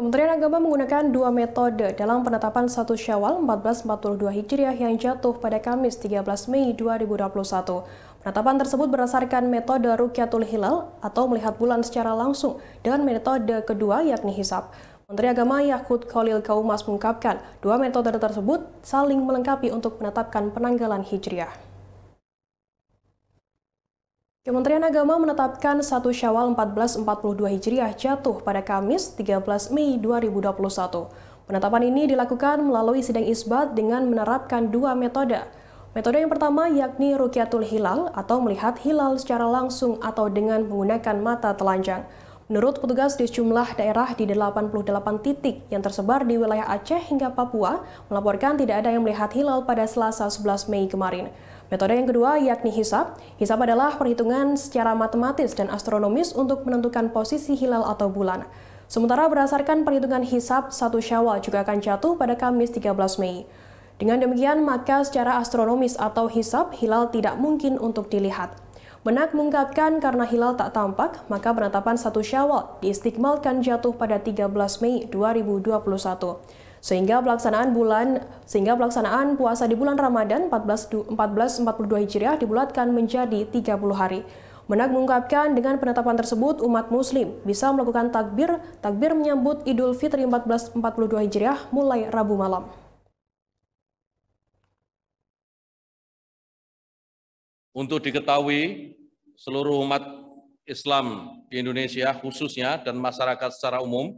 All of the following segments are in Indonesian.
Kementerian Agama menggunakan dua metode dalam penetapan satu Syawal 1442 Hijriah yang jatuh pada Kamis 13 Mei 2021. Penetapan tersebut berdasarkan metode Rukyatul Hilal atau melihat bulan secara langsung dan metode kedua yakni hisap. Menteri Agama Yakut Khalil Kaumas mengungkapkan dua metode tersebut saling melengkapi untuk menetapkan penanggalan Hijriah. Kementerian Agama menetapkan satu Syawal 1442 Hijriah jatuh pada Kamis 13 Mei 2021. Penetapan ini dilakukan melalui sidang isbat dengan menerapkan dua metode. Metode yang pertama yakni Rukyatul Hilal atau melihat hilal secara langsung atau dengan menggunakan mata telanjang. Menurut petugas di sejumlah daerah di 88 titik yang tersebar di wilayah Aceh hingga Papua, melaporkan tidak ada yang melihat hilal pada Selasa 11 Mei kemarin. Metode yang kedua yakni hisap. Hisap adalah perhitungan secara matematis dan astronomis untuk menentukan posisi hilal atau bulan. Sementara berdasarkan perhitungan hisap, satu syawal juga akan jatuh pada Kamis 13 Mei. Dengan demikian, maka secara astronomis atau hisap hilal tidak mungkin untuk dilihat. Menak mengungkapkan karena hilal tak tampak, maka penetapan satu syawal diistikmalkan jatuh pada 13 Mei 2021. Sehingga pelaksanaan bulan sehingga pelaksanaan puasa di bulan Ramadan 14 1442 Hijriah dibulatkan menjadi 30 hari. Menak mengungkapkan dengan penetapan tersebut umat muslim bisa melakukan takbir, takbir menyambut Idul Fitri 1442 Hijriah mulai Rabu malam. Untuk diketahui seluruh umat Islam di Indonesia khususnya dan masyarakat secara umum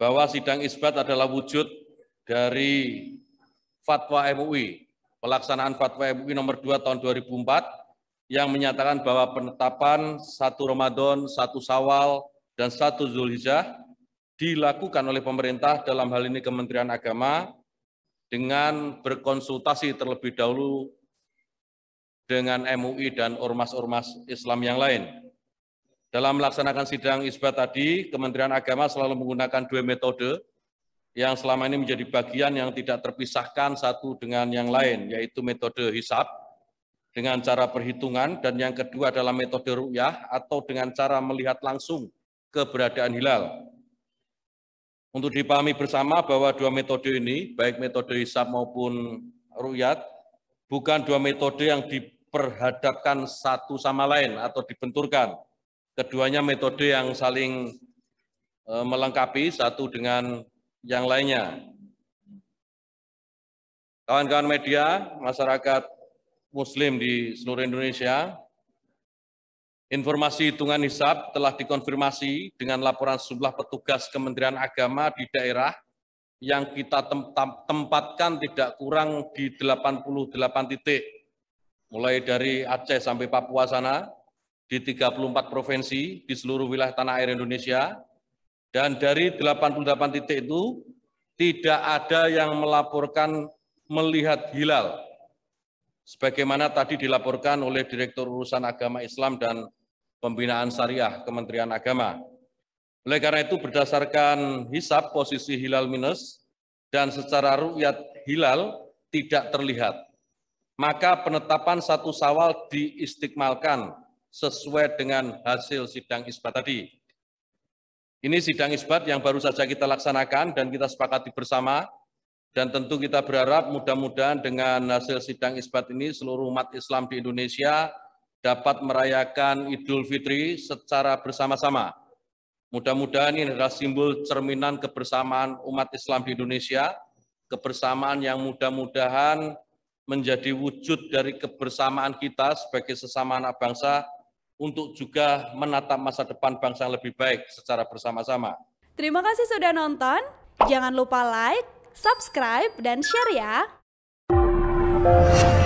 bahwa sidang isbat adalah wujud dari fatwa MUI, pelaksanaan fatwa MUI nomor 2 tahun 2004 yang menyatakan bahwa penetapan satu Ramadan, satu Sawal, dan satu Zulhijjah dilakukan oleh pemerintah dalam hal ini Kementerian Agama dengan berkonsultasi terlebih dahulu dengan MUI dan ormas-ormas Islam yang lain. Dalam melaksanakan sidang isbat tadi, Kementerian Agama selalu menggunakan dua metode yang selama ini menjadi bagian yang tidak terpisahkan satu dengan yang lain, yaitu metode hisap dengan cara perhitungan, dan yang kedua adalah metode ru'yah atau dengan cara melihat langsung keberadaan hilal. Untuk dipahami bersama bahwa dua metode ini, baik metode hisap maupun ruyat, bukan dua metode yang diperhadapkan satu sama lain atau dibenturkan, Keduanya metode yang saling e, melengkapi satu dengan yang lainnya. Kawan-kawan media, masyarakat muslim di seluruh Indonesia, informasi hitungan hisab telah dikonfirmasi dengan laporan sejumlah petugas Kementerian Agama di daerah yang kita tempatkan tidak kurang di 88 titik, mulai dari Aceh sampai Papua sana, di 34 provinsi di seluruh wilayah tanah air Indonesia dan dari 88 titik itu tidak ada yang melaporkan melihat hilal sebagaimana tadi dilaporkan oleh Direktur Urusan Agama Islam dan Pembinaan Syariah Kementerian Agama. Oleh karena itu berdasarkan hisap posisi hilal minus dan secara rukyat hilal tidak terlihat. Maka penetapan satu sawal diistikmalkan sesuai dengan hasil sidang isbat tadi. Ini sidang isbat yang baru saja kita laksanakan dan kita sepakati bersama dan tentu kita berharap mudah-mudahan dengan hasil sidang isbat ini seluruh umat Islam di Indonesia dapat merayakan Idul Fitri secara bersama-sama. Mudah-mudahan ini adalah simbol cerminan kebersamaan umat Islam di Indonesia, kebersamaan yang mudah-mudahan menjadi wujud dari kebersamaan kita sebagai sesama anak bangsa untuk juga menatap masa depan bangsa yang lebih baik secara bersama-sama. Terima kasih sudah nonton. Jangan lupa like, subscribe, dan share ya.